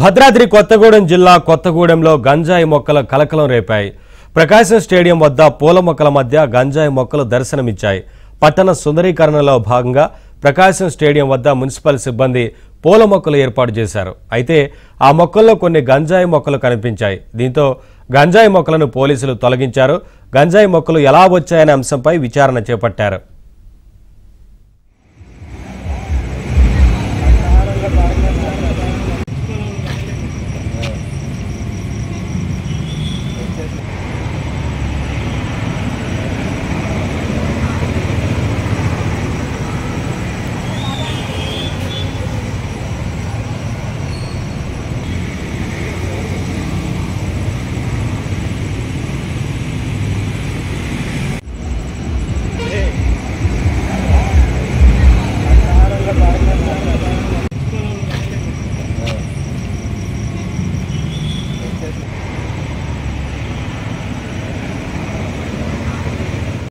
భద్రాద్రి కొత్తగూడెం జిల్లా కొత్తగూడెంలో గంజాయి మొక్కల కలకలం రేపాయి ప్రకాశం స్టేడియం వద్ద పూల మొక్కల మధ్య గంజాయి మొక్కలు దర్శనమిచ్చాయి పట్టణ సుందరీకరణలో భాగంగా ప్రకాశం స్టేడియం వద్ద మున్సిపల్ సిబ్బంది పూల మొక్కలు ఏర్పాటు చేశారు అయితే ఆ మొక్కల్లో కొన్ని గంజాయి మొక్కలు కనిపించాయి దీంతో గంజాయి మొక్కలను పోలీసులు తొలగించారు గంజాయి మొక్కలు ఎలా వచ్చాయనే అంశంపై విచారణ చేపట్టారు